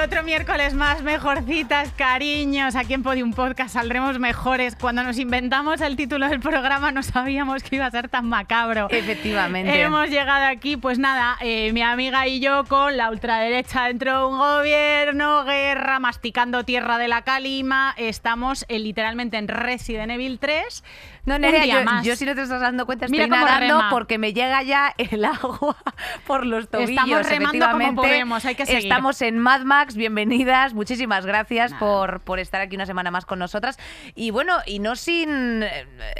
otro miércoles más, mejorcitas, cariños. Aquí en Podium Podcast saldremos mejores. Cuando nos inventamos el título del programa no sabíamos que iba a ser tan macabro. Efectivamente. Hemos llegado aquí, pues nada, eh, mi amiga y yo con la ultraderecha dentro de un gobierno, guerra, masticando tierra de la calima. Estamos eh, literalmente en Resident Evil 3 no, Nerea, yo, yo, si no te estás dando cuenta, estoy Mira nadando porque me llega ya el agua por los tobillos. Estamos remando como podemos, hay que seguir. Estamos en Mad Max, bienvenidas, muchísimas gracias por, por estar aquí una semana más con nosotras. Y bueno, y no sin,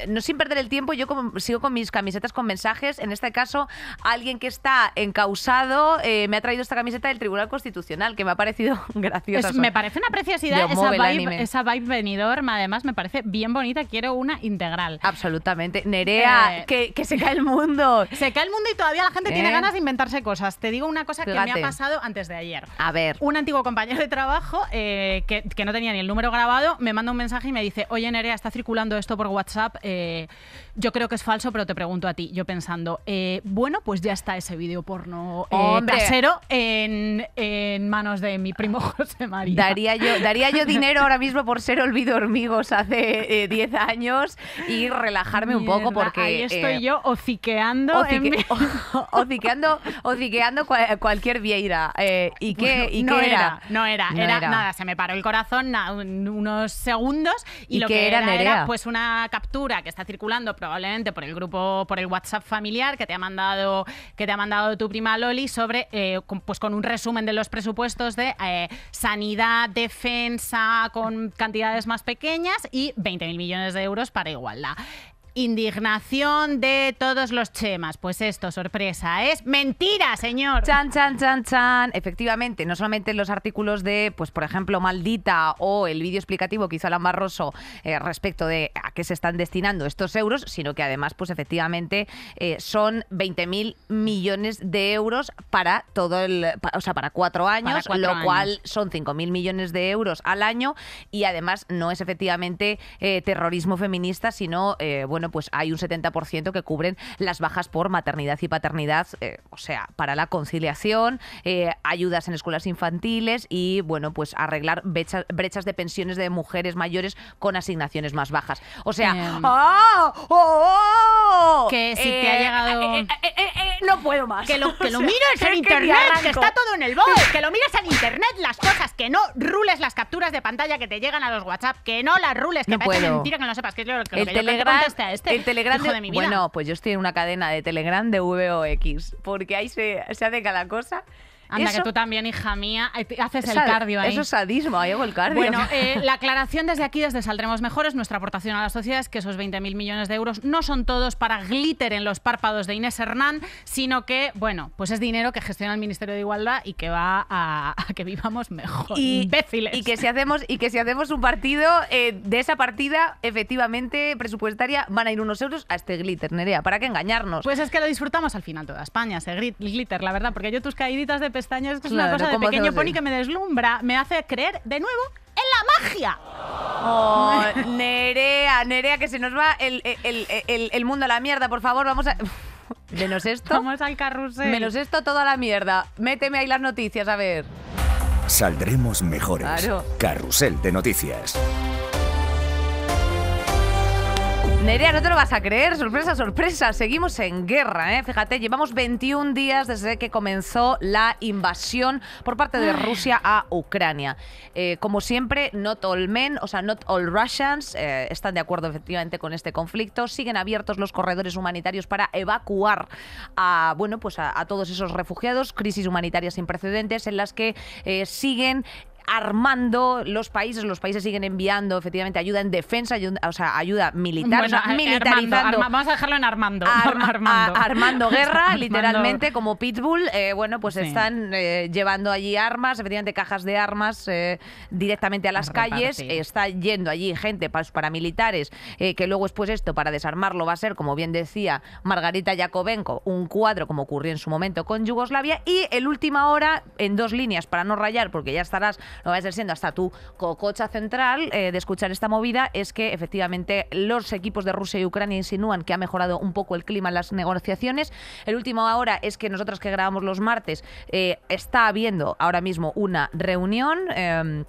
no sin perder el tiempo, yo sigo con mis camisetas con mensajes. En este caso, alguien que está encausado eh, me ha traído esta camiseta del Tribunal Constitucional, que me ha parecido graciosa. me parece una preciosidad esa vibe, esa vibe venidorma, además me parece bien bonita, quiero una integral. Absolutamente. Nerea, eh, que, se cae el mundo. Se cae el mundo y todavía la gente tiene ¿Eh? ganas de inventarse cosas. Te digo una cosa que me ha pasado antes de ayer. A ver. Un antiguo compañero de trabajo eh, que, que, no tenía ni el número grabado me manda un mensaje y me dice, oye Nerea, está circulando esto por WhatsApp yo creo que es falso, pero te pregunto a ti, yo pensando, eh, bueno, pues ya está ese vídeo porno trasero eh, en, manos de mi primo José María. Daría yo, daría yo dinero ahora mismo por ser olvido hormigos hace 10 eh, años y relajarme un poco porque... Ahí estoy yo hociqueando. cualquier vieira. ¿Y qué, no era? No era, era, nada, se me paró el corazón unos segundos y, lo que era, era, pues una captura que está circulando probablemente por el grupo, por el WhatsApp familiar que te ha mandado, que te ha mandado tu prima Loli sobre, eh, con, pues con un resumen de los presupuestos de eh, sanidad, defensa, con cantidades más pequeñas y 20.000 millones de euros para igualdad indignación de todos los chemas. Pues esto, sorpresa, ¿eh? es mentira, señor. Chan, chan, chan, chan. Efectivamente, no solamente los artículos de, pues por ejemplo, Maldita o el vídeo explicativo que hizo Alan Barroso eh, respecto de a qué se están destinando estos euros, sino que además, pues efectivamente, eh, son son 20.000 millones de euros para todo el, o sea, para cuatro años, lo cual son 5.000 millones de euros al año y además no es efectivamente terrorismo feminista, sino, bueno, bueno, pues hay un 70% que cubren las bajas por maternidad y paternidad, eh, o sea, para la conciliación, eh, ayudas en escuelas infantiles y, bueno, pues arreglar brechas de pensiones de mujeres mayores con asignaciones más bajas. O sea, ¡ah! ¡Oh, ¡Oh! Que si te ha eh, llegado... no puedo más. Que lo, que lo mires en internet, que, está todo en el bol, que lo mires en internet las cosas, que no rules las capturas de pantalla que te llegan a los WhatsApp, que no las rules, que no mentira que no sepas, que es lo que, el lo que Telegram, este, El Telegram de, mi vida. Bueno, pues yo estoy en una cadena de Telegram de VOX, porque ahí se, se hace cada cosa. Anda, que tú también, hija mía, eh, haces el cardio ahí. Eso es sadismo, ahí hago el cardio. Bueno, eh, la aclaración desde aquí, desde Saldremos Mejores, nuestra aportación a la sociedad es que esos 20.000 millones de euros no son todos para glitter en los párpados de Inés Hernán, sino que, bueno, pues es dinero que gestiona el Ministerio de Igualdad y que va a, que vivamos mejor. Imbéciles. Y que si hacemos, y que si hacemos un partido, eh, de esa partida, efectivamente, presupuestaria, van a ir unos euros a este glitter, Nerea. ¿Para qué engañarnos? Pues es que lo disfrutamos al final toda España, ese glitter, la verdad, porque yo tus caíditas de pestañas, esto es una cosa de pequeño pony que me deslumbra, me hace creer de nuevo en la magia. Oh, Nerea, Nerea, que se nos va el, mundo a la mierda, por favor, vamos a... Menos esto. Vamos al carrusel. Menos esto, toda la mierda. Méteme ahí las noticias, a ver. Saldremos mejores. Carrusel de noticias. Nerea, no te lo vas a creer, sorpresa, sorpresa, seguimos en guerra, ¿eh? fíjate, llevamos 21 días desde que comenzó la invasión por parte de Rusia a Ucrania. Eh, como siempre, not all men, o sea, not all Russians eh, están de acuerdo efectivamente con este conflicto, siguen abiertos los corredores humanitarios para evacuar a, bueno, pues a, todos esos refugiados, crisis humanitaria sin precedentes en las que eh, siguen armando los países, los países siguen enviando efectivamente ayuda en defensa, o sea, ayuda militar, militarizando. vamos a dejarlo en armando. armando. guerra, literalmente, como Pitbull, eh, bueno, pues están eh, llevando allí armas, efectivamente cajas de armas eh, directamente a las calles, está yendo allí gente para paramilitares, que luego después esto para desarmarlo va a ser, como bien decía Margarita Yakovenko, un cuadro como ocurrió en su momento con Yugoslavia y el última hora, en dos líneas, para no rayar, porque ya estarás lo va a ser siendo hasta tu cococha central eh, de escuchar esta movida es que efectivamente los equipos de Rusia y Ucrania insinúan que ha mejorado un poco el clima en las negociaciones. El último ahora es que nosotros que grabamos los martes eh, está habiendo ahora mismo una reunión. Em,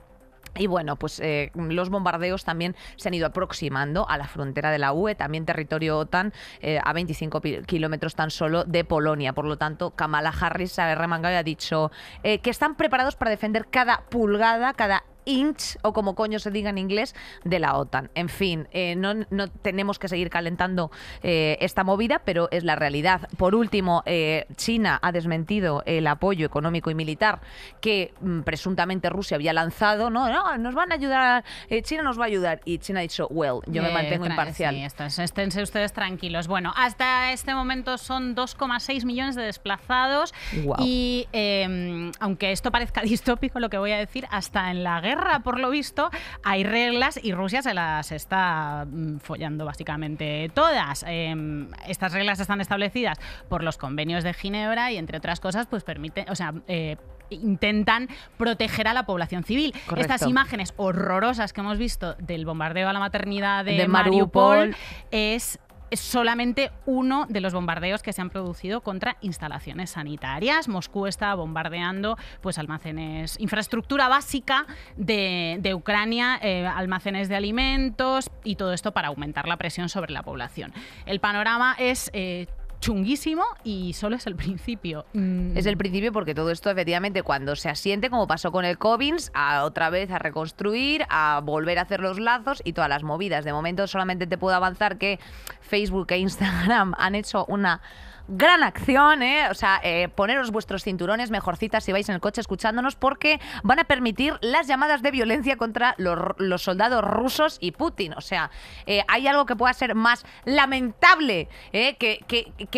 y bueno, pues eh, los bombardeos también se han ido aproximando a la frontera de la UE, también territorio OTAN, eh, a 25 kilómetros tan solo de Polonia. Por lo tanto, Kamala Harris se ha remangado y ha dicho eh, que están preparados para defender cada pulgada, cada inch, o como coño se diga en inglés, de la OTAN. En fin, eh, no, tenemos que seguir calentando eh, esta movida, pero es la realidad. Por último, eh, China ha desmentido el apoyo económico y militar que mm, presuntamente Rusia había lanzado. No, no, nos van a ayudar, China nos va a ayudar. Y China ha dicho, well, yo me mantengo imparcial. Sí, esténse ustedes tranquilos. Bueno, hasta este momento son 2,6 millones de desplazados y em, aunque esto parezca distópico lo que voy a decir, hasta en la guerra por lo visto, hay reglas y Rusia se las está mm, follando básicamente todas. Em, estas reglas están establecidas por los convenios de Ginebra y, entre otras cosas, pues permiten, o sea, eh, intentan proteger a la población civil. Estas imágenes horrorosas que hemos visto del bombardeo a la maternidad de, Mariupol es es solamente uno de los bombardeos que se han producido contra instalaciones sanitarias. Moscú está bombardeando pues, almacenes, infraestructura básica de, Ucrania, eh, almacenes de alimentos y todo esto para aumentar la presión sobre la población. El panorama es eh, chunguísimo y solo es el principio. Mm. Es el principio porque todo esto efectivamente cuando se asiente, como pasó con el Covins, a otra vez a reconstruir, a volver a hacer los lazos y todas las movidas. De momento solamente te puedo avanzar que Facebook e Instagram han hecho una gran acción, ¿eh? O sea, eh, poneros vuestros cinturones, mejorcitas si vais en el coche escuchándonos, porque van a permitir las llamadas de violencia contra los, soldados rusos y Putin. O sea, eh, hay algo que pueda ser más lamentable ¿eh? que,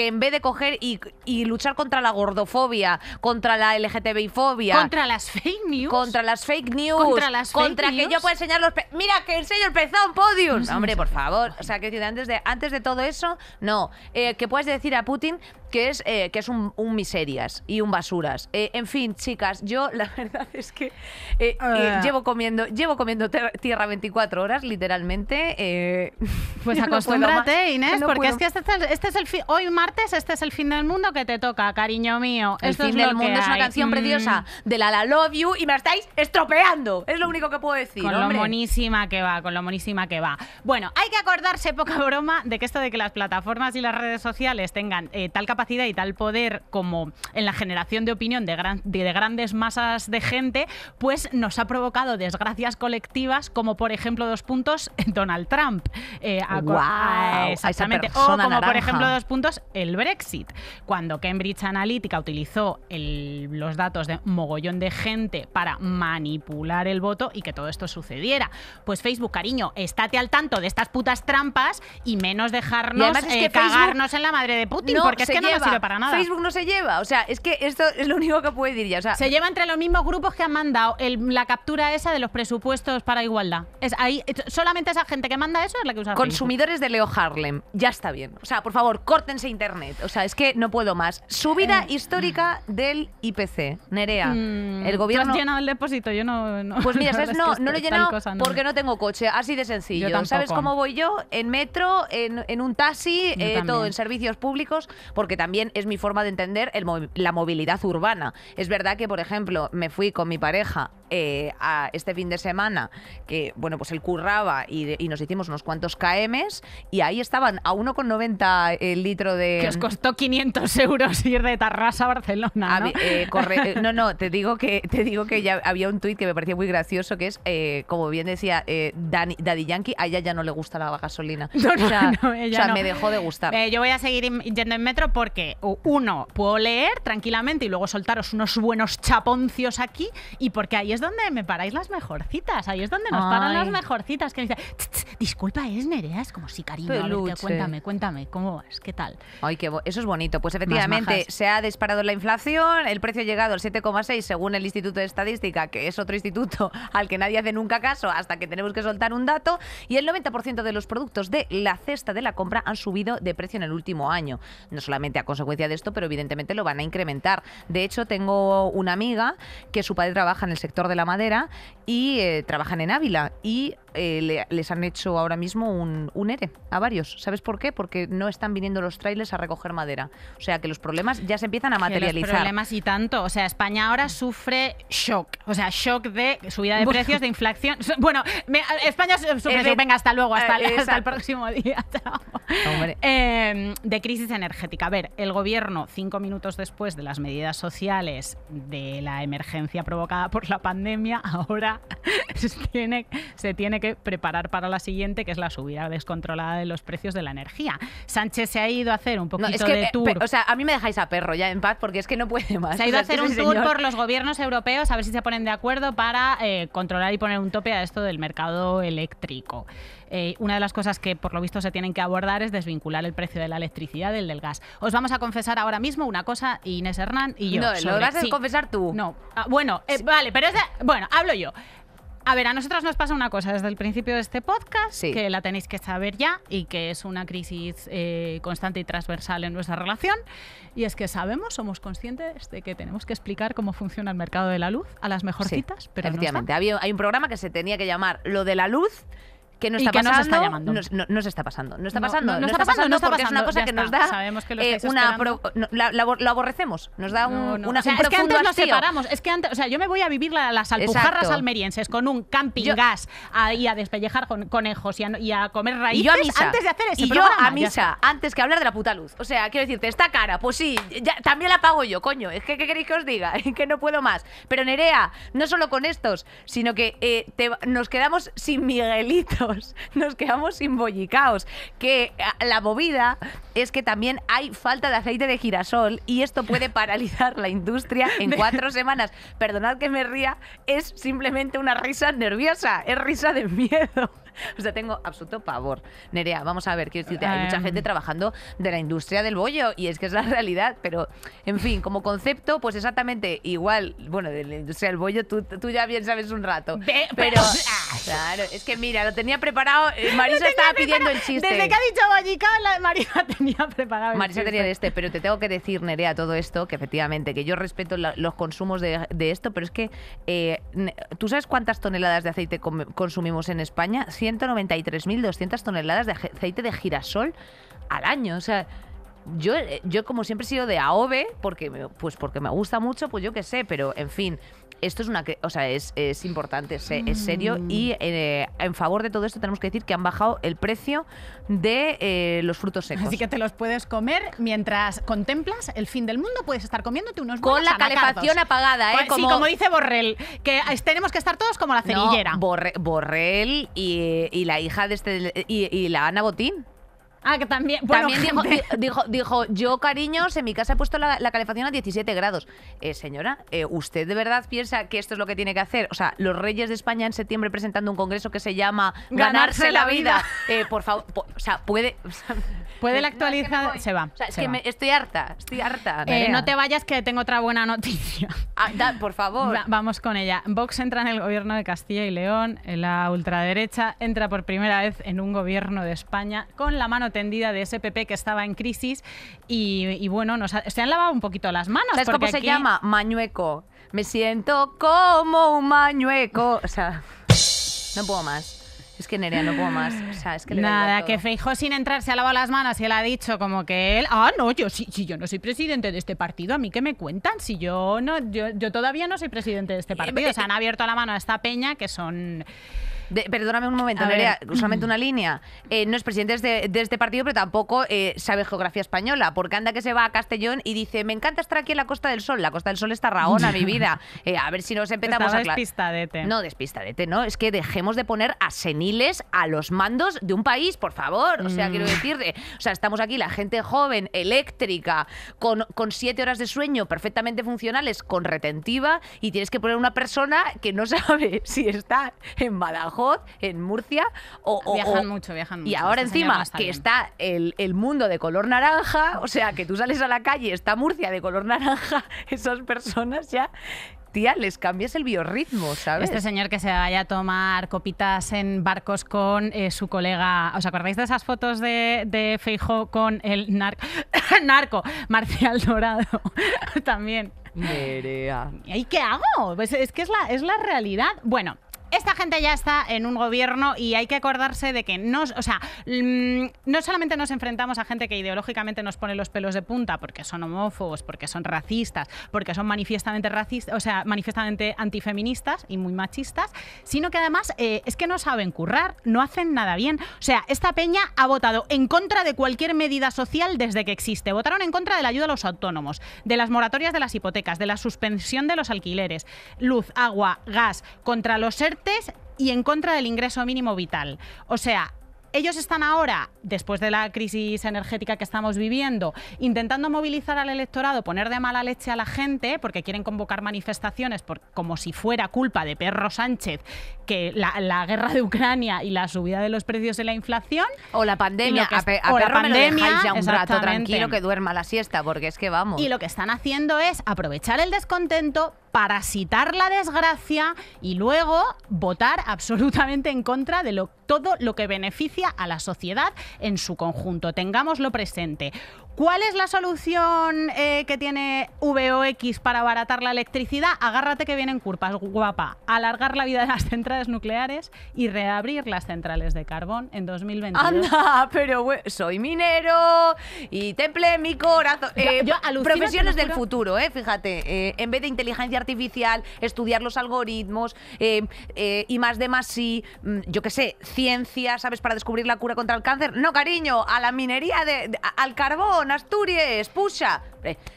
en vez de coger y, luchar contra la gordofobia, contra la LGTBI-fobia. Contra las fake news. Contra las fake news. Contra las fake Contra que yo pueda enseñar los. Mira, que enseño el pezón, podium. hombre, por favor. O sea, que antes de, antes de todo eso, no. Eh, que puedes decir a Putin que es, eh, que es un, miserias y un basuras. Eh, en fin, chicas, yo la verdad es que eh, ah. llevo comiendo, llevo comiendo tierra 24 horas, literalmente. pues acostúmbrate, Inés, porque es que este, es el este hoy martes, este es el fin del mundo que te toca, cariño mío. El fin del mundo es una canción preciosa mm. de la La Love You y me estáis estropeando. Es lo único que puedo decir. Con lo monísima que va, con lo monísima que va. Bueno, hay que acordarse, poca broma, de que esto de que las plataformas y las redes sociales tengan eh, tal capacidad y tal poder como en la generación de opinión de, grandes masas de gente, pues nos ha provocado desgracias colectivas como por ejemplo dos puntos Donald Trump. Eh, exactamente. o como por ejemplo dos puntos el Brexit. Cuando Cambridge Analytica utilizó los datos de mogollón de gente para manipular el voto y que todo esto sucediera. Pues Facebook, cariño, estate al tanto de estas putas trampas y menos dejarnos eh, cagarnos en la madre de Putin porque es que no sirve para nada. Facebook no se lleva. O sea, es que esto es lo único que puede decir ya. se lleva entre los mismos grupos que han mandado la captura esa de los presupuestos para igualdad. Es ahí, solamente esa gente que manda eso es la que usa. Consumidores de Leo Harlem. Ya está bien. O sea, por favor, córtense internet. O sea, es que no puedo más. Subida eh, histórica mm. del IPC. Nerea. Mm, el gobierno. ¿tú has llenado el depósito, yo no. pues mira, ¿sabes? No, lo he llenado porque no tengo coche. Así de sencillo. ¿Sabes cómo voy yo? En metro, en, un taxi, eh, todo en servicios públicos porque también es mi forma de entender la movilidad urbana. Es verdad que, por ejemplo, me fui con mi pareja eh, a este fin de semana, que, bueno, pues él curraba y, nos hicimos unos cuantos KMs y ahí estaban a 1,90 el eh, litro de... Que os costó 500 euros ir de Tarrasa a Barcelona, ¿no? Eh, no, no, te digo que, te digo que ya había un tuit que me parecía muy gracioso, que es, como bien decía Daddy Yankee, a ella ya no le gusta la gasolina. o sea, me dejó de gustar. yo voy a seguir yendo porque, uno, puedo leer tranquilamente y luego soltaros unos buenos chaponcios aquí, y porque ahí es donde me paráis las mejorcitas, ahí es donde nos paran las mejorcitas. Que dice disculpa, es Nerea, es como si cariño, cuéntame, cuéntame, ¿cómo vas? ¿Qué tal? Ay, qué eso es bonito. Pues efectivamente, se ha disparado la inflación, el precio ha llegado al 7,6 según el Instituto de Estadística, que es otro instituto al que nadie hace nunca caso hasta que tenemos que soltar un dato, y el 90% de los productos de la cesta de la compra han subido de precio en el último año solamente a consecuencia de esto, pero evidentemente lo van a incrementar. De hecho, tengo una amiga que su padre trabaja en el sector de la madera y eh, trabajan en Ávila y eh, les han hecho ahora mismo un, ERE a varios. ¿Sabes por qué? Porque no están viniendo los trailers a recoger madera. O sea que los problemas ya se empiezan a materializar. Los problemas y tanto. O sea, España ahora sufre shock. O sea, shock de subida de precios, de inflación. Bueno, España sufre Venga, hasta luego, hasta, ah, el próximo día. Chao. Em, de crisis energética. A ver, el gobierno, cinco minutos después de las medidas sociales de la emergencia provocada por la pandemia, ahora tiene, se tiene que preparar para la siguiente, que es la subida descontrolada de los precios de la energía. Sánchez se ha ido a hacer un poquito de eh, tour. o sea, a mí me dejáis a perro ya en paz porque es que no puede más. Se ha ido a hacer un tour por los gobiernos europeos a ver si se ponen de acuerdo para eh, controlar y poner un tope a esto del mercado eléctrico. Eh, una de las cosas que por lo visto se tienen que abordar es desvincular el precio de la electricidad del del gas. Os vamos a confesar ahora mismo una cosa, Inés Hernán y yo. No, lo vas a confesar tú. No. Ah, bueno, vale, pero bueno, hablo yo. A ver, a nosotros nos pasa una cosa desde el principio de este podcast, que la tenéis que saber ya y que es una crisis eh, constante y transversal en nuestra relación, y es que sabemos, somos conscientes de que tenemos que explicar cómo funciona el mercado de la luz a las mejorcitas, pero efectivamente. Había, hay un programa que se tenía que llamar Lo de la luz que nos está pasando, llamando. no, se está pasando, no está pasando, no, está, pasando, es una cosa que nos da lo eh, aborrecemos, nos da una, es que antes nos separamos, es que o sea, yo me voy a vivir las alpujarras almerienses con un camping gas y a despellejar con, conejos y a, comer raíces y yo a misa, antes de hacer a misa antes que hablar de la puta luz, o sea, quiero decirte esta cara, pues sí, también la pago yo, coño, es que qué queréis que os diga, que no puedo más, pero Nerea, no solo con estos, sino que eh, nos quedamos sin Miguelito nos quedamos sin bollicaos. Que ah, la movida es que también hay falta de aceite de girasol y esto puede paralizar la industria en cuatro semanas. Perdonad que me ría, es simplemente una risa nerviosa, es risa de miedo. o sea, tengo absoluto pavor. Nerea, vamos a ver, quiero decirte, hay mucha gente em. trabajando de la industria del bollo y es que es la realidad, pero en fin, como concepto, pues exactamente igual, bueno, de la industria del bollo tú, ya bien sabes un rato. pero, claro, es que mira, lo tenía preparado, eh, Marisa estaba pidiendo el chiste. Desde que ha dicho bollica, la Marisa tenía preparado el Marisa tenía este, pero te tengo que decir, Nerea, todo esto, que efectivamente, que yo respeto los consumos de, esto, pero es que, eh, ¿tú sabes cuántas toneladas de aceite consumimos en España? 193.200 toneladas de aceite de girasol al año. O sea, yo, eh, yo como siempre he sido de AOVE, porque, pues porque me gusta mucho, pues yo qué sé, pero en fin, esto es una, o sea, es, importante, es, serio mm. y eh, en favor de todo esto tenemos que decir que han bajado el precio de eh, los frutos secos. Así que te los puedes comer mientras contemplas el fin del mundo, puedes estar comiéndote unos Con la calefacción apagada, ¿eh? Como... Sí, como dice Borrell, que tenemos que estar todos como la cerillera. Borrell y, la hija de este y la Ana Botín. Ah, que también. también dijo, dijo, yo, cariños, en mi casa he puesto la, calefacción a 17 grados. Eh, señora, eh, ¿usted de verdad piensa que esto es lo que tiene que hacer? O sea, los Reyes de España en septiembre presentando un congreso que se llama Ganarse, la vida. Eh, por favor, o sea, puede. puede la actualizar. se va. es que estoy harta, estoy harta. no te vayas, que tengo otra buena noticia. Ah, por favor. vamos con ella. Vox entra en el gobierno de Castilla y León, la ultraderecha entra por primera vez en un gobierno de España con la mano atendida de SPP que estaba en crisis y, bueno, se han lavado un poquito las manos. ¿Sabes cómo se llama? Mañueco. Me siento como un mañueco. O sea, no puedo más. Es que Nerea no puedo más. que Nada, que Feijo sin entrar se ha lavado las manos y él ha dicho como que él. Ah, no, yo sí si yo no soy presidente de este partido, a mí qué me cuentan. Si yo no, yo, yo todavía no soy presidente de este eh, partido. O eh, sea, han eh. abierto la mano a esta peña que son perdóname un momento, Nerea, solamente una línea. Eh, no es presidente de, este partido, pero tampoco eh, sabe geografía española, porque anda que se va a Castellón y dice, me encanta estar aquí en la Costa del Sol, la Costa del Sol está Raona, mi vida. Eh, a ver si nos empezamos Estaba a... despistadete. No, despistadete, no, es que dejemos de poner a seniles a los mandos de un país, por favor. O sea, quiero mm. decir, o sea, estamos aquí la gente joven, eléctrica, con, con siete horas de sueño perfectamente funcionales, con retentiva, y tienes que poner una persona que no sabe si está en Badajoz en Murcia. O, viajan mucho, viajan mucho. Y ahora encima que está el, el, mundo de color naranja, o sea, que tú sales a la calle, está Murcia de color naranja, esas personas ya... Tía, les cambias el biorritmo, ¿sabes? Este señor que se vaya a tomar copitas en barcos con eh, su colega. ¿Os acordáis de esas fotos de, de Feijo con el nar narco Marcial Dorado? También. ¿Y qué hago? Pues es que es la, es la realidad. Bueno, esta gente ya está en un gobierno y hay que acordarse de que no, o sea, mm, no solamente nos enfrentamos a gente que ideológicamente nos pone los pelos de punta porque son homófobos, porque son racistas, porque son manifiestamente racistas, o sea, manifiestamente antifeministas y muy machistas, sino que además eh, es que no saben currar, no hacen nada bien. O sea, esta peña ha votado en contra de cualquier medida social desde que existe. Votaron en contra de la ayuda a los autónomos, de las moratorias de las hipotecas, de la suspensión de los alquileres, luz, agua, gas, contra los y en contra del ingreso mínimo vital. O sea, ellos están ahora, después de la crisis energética que estamos viviendo, intentando movilizar al electorado, poner de mala leche a la gente, porque quieren convocar manifestaciones como si fuera culpa de Perro Sánchez que la, guerra de Ucrania y la subida de los precios y la inflación. O la pandemia. Que, la pandemia, ya un rato tranquilo que duerma la siesta, porque es que vamos. Y lo que están haciendo es aprovechar el descontento parasitar la desgracia y luego votar absolutamente en contra de todo lo que beneficia a la sociedad en su conjunto. Tengámoslo presente. ¿Cuál es la solución eh, que tiene VOX para abaratar la electricidad? Agárrate que vienen curvas, guapa. Alargar la vida de las centrales nucleares y reabrir las centrales de carbón en 2022. Anda, pero soy minero y temple mi corazón. Eh, profesiones del futuro, eh, fíjate. Eh, en vez de inteligencia artificial, estudiar los algoritmos, eh, eh, y más de más sí, mm, yo qué sé, ciencia, ¿sabes? Para descubrir la cura contra el cáncer. No, cariño, a la minería, de, al carbón, Asturias, pucha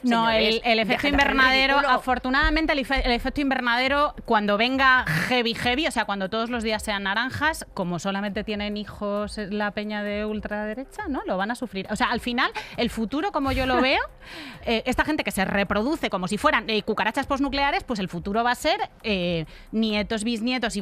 no, el, efecto invernadero, afortunadamente el, efecto invernadero cuando venga heavy, heavy, o sea, cuando todos los días sean naranjas, como solamente tienen hijos la peña de ultraderecha, ¿no? Lo van a sufrir. O sea, al final, el futuro, como yo lo veo, eh, esta gente que se reproduce como si fueran eh, cucarachas posnucleares, pues el futuro va a ser eh, nietos, bisnietos y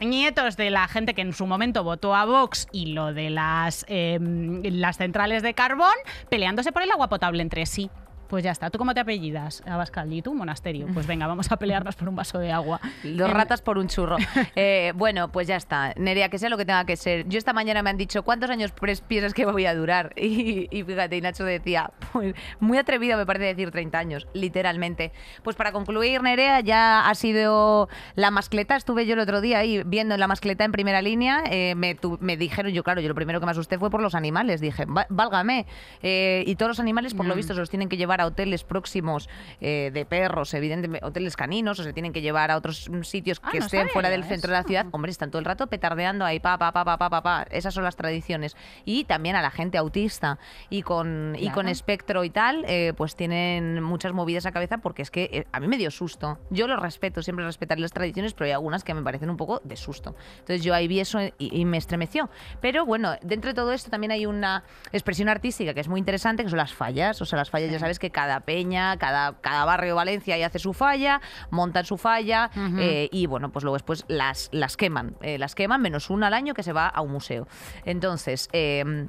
nietos de la gente que en su momento votó a Vox y lo de las, em, las centrales de carbón, peleándose por el agua potable entre sí pues ya está. ¿Tú cómo te apellidas, Abascal? ¿Y tú, monasterio? Pues venga, vamos a pelearnos por un vaso de agua. Dos ratas por un churro. Eh, bueno, pues ya está. Nerea, que sea lo que tenga que ser. Yo esta mañana me han dicho, ¿cuántos años piensas que voy a durar? Y, fíjate, y Nacho decía, pues muy atrevido me parece decir 30 años, literalmente. Pues para concluir, Nerea, ya ha sido la mascleta. Estuve yo el otro día ahí viendo la mascleta en primera línea. Eh, me, me, dijeron, yo claro, yo lo primero que me asusté fue por los animales. Dije, válgame. Eh, y todos los animales, por lo mm. visto, se los tienen que llevar a hoteles próximos eh, de perros, evidentemente, hoteles caninos, o se tienen que llevar a otros mm, sitios ah, que estén fuera del centro de la ciudad. hombres están todo el rato petardeando ahí, pa, pa, pa, pa, pa, pa, Esas son las tradiciones. Y también a la gente autista y con, y con espectro y tal, eh, pues tienen muchas movidas a cabeza porque es que eh, a mí me dio susto. Yo lo respeto, siempre respetaré las tradiciones, pero hay algunas que me parecen un poco de susto. Entonces yo ahí vi eso y, y me estremeció. Pero bueno, dentro de todo esto también hay una expresión artística que es muy interesante, que son las fallas. O sea, las fallas, ya sabes que cada peña, cada, cada barrio de Valencia y hace su falla, montan su falla eh, y bueno, pues luego después las, las queman, eh, las queman menos una al año que se va a un museo. Entonces, em,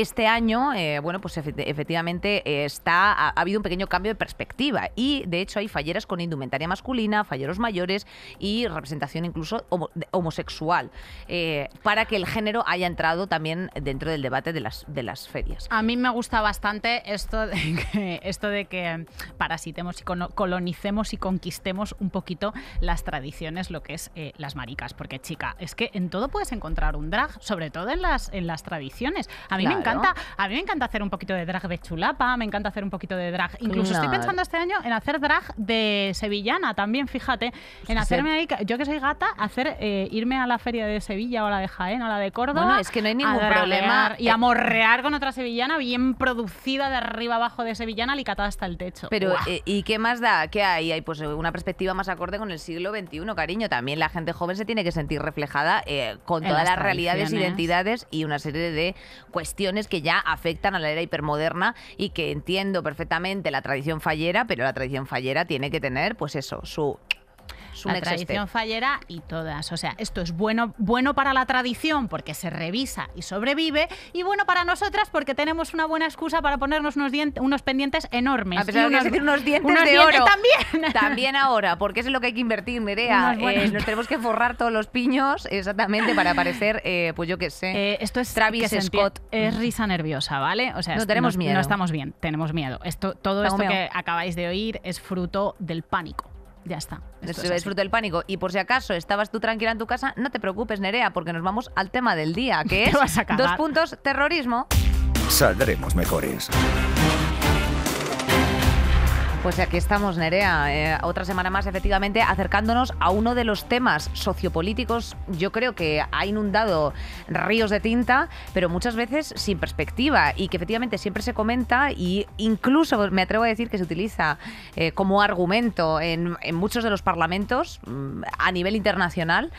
este año, eh, bueno, pues efectivamente eh, está, ha, habido un pequeño cambio de perspectiva y de hecho hay falleras con indumentaria masculina, falleros mayores y representación incluso homosexual, eh, para que el género haya entrado también dentro del debate de las, de las ferias. A mí me gusta bastante esto de que, esto de que parasitemos y colonicemos y conquistemos un poquito las tradiciones, lo que es las maricas, porque chica, es que en todo puedes encontrar un drag, sobre todo en las, en las tradiciones. A mí me a mí me encanta hacer un poquito de drag de chulapa, me encanta hacer un poquito de drag. Incluso estoy pensando este año en hacer drag de sevillana también, fíjate, en hacerme ahí, yo que soy gata, hacer eh, irme a la feria de Sevilla o la de Jaén o la de Córdoba. Bueno, es que no hay ningún problema y amorrear con otra sevillana bien producida de arriba abajo de sevillana, alicatada hasta el techo. Pero eh, ¿y qué más da? ¿Qué hay? Hay pues una perspectiva más acorde con el siglo XXI, cariño. También la gente joven se tiene que sentir reflejada eh, con todas las realidades, e identidades y una serie de cuestiones que ya afectan a la era hipermoderna y que entiendo perfectamente la tradición fallera, pero la tradición fallera tiene que tener, pues eso, su la este. tradición fallera y todas. O sea, esto es bueno, bueno para la tradición porque se revisa y sobrevive y bueno para nosotras porque tenemos una buena excusa para ponernos unos, dientes, unos pendientes enormes. A pesar decir unos dientes de oro. También. También ahora, porque es lo que hay que invertir, Merea. Eh, nos tenemos que forrar todos los piños exactamente para parecer, eh, pues yo qué sé. Eh, esto es Travis Scott. Es risa nerviosa, ¿vale? O sea, no tenemos miedo. No estamos bien, tenemos miedo. Esto, todo esto que acabáis de oír es fruto del pánico. Ya está. Disfruta es del pánico. Y por si acaso estabas tú tranquila en tu casa, no te preocupes, Nerea, porque nos vamos al tema del día, que es dos puntos terrorismo. Saldremos mejores. Pues aquí estamos, Nerea, eh, otra semana más, efectivamente, acercándonos a uno de los temas sociopolíticos, yo creo que ha inundado ríos de tinta, pero muchas veces sin perspectiva y que efectivamente siempre se comenta e incluso me atrevo a decir que se utiliza eh, como argumento en muchos de los parlamentos mm, a nivel internacional.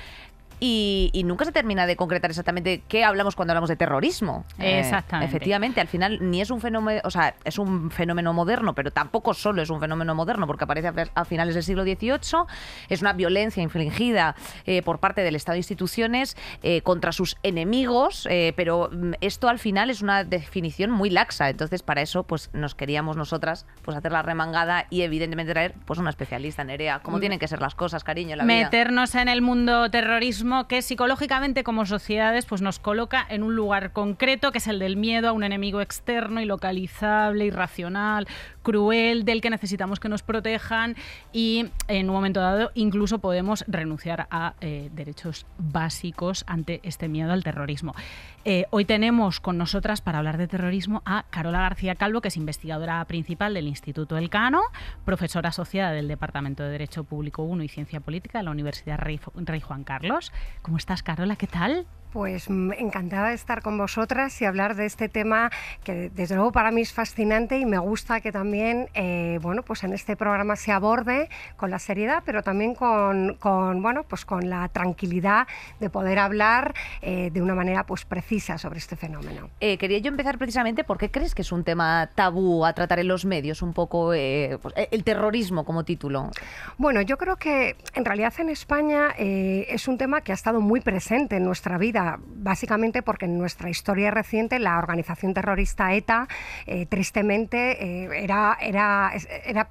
Y, nunca se termina de concretar exactamente qué hablamos cuando hablamos de terrorismo. Eh, exactamente. efectivamente, al final ni es un fenómeno, o sea, es un fenómeno moderno, pero tampoco solo es un fenómeno moderno, porque aparece a, finales del siglo XVIII, es una violencia infligida eh, por parte del Estado e instituciones eh, contra sus enemigos, pero mm, esto al final es una definición muy laxa, entonces para eso pues nos queríamos nosotras pues hacer la remangada y evidentemente traer pues una especialista en EREA, cómo mm. tienen que ser las cosas, cariño, Meternos en el mundo terrorismo que psicológicamente como sociedades pues nos coloca en un lugar concreto que es el del miedo a un enemigo externo, y localizable, irracional, cruel, del que necesitamos que nos protejan y en un momento dado incluso podemos renunciar a eh, derechos básicos ante este miedo al terrorismo. Eh, hoy tenemos con nosotras para hablar de terrorismo a Carola García Calvo, que es investigadora principal del Instituto Elcano, profesora asociada del Departamento de Derecho Público 1 y Ciencia Política de la Universidad Rey Juan Carlos. ¿Cómo estás, Carola? ¿Qué tal? Pues mm, encantada de estar con vosotras y hablar de este tema que desde luego para mí es fascinante y me gusta que también eh, bueno pues en este programa se aborde con la seriedad pero también con, bueno pues con la tranquilidad de poder hablar eh, de una manera pues precisa sobre este fenómeno. Eh, quería yo empezar precisamente por qué crees que es un tema tabú a tratar en los medios un poco pues, el terrorismo como título. Bueno yo creo que en realidad en España es un tema que ha estado muy presente en nuestra vida básicamente porque en nuestra historia reciente la organización terrorista ETA, eh, tristemente, eh, era, era, era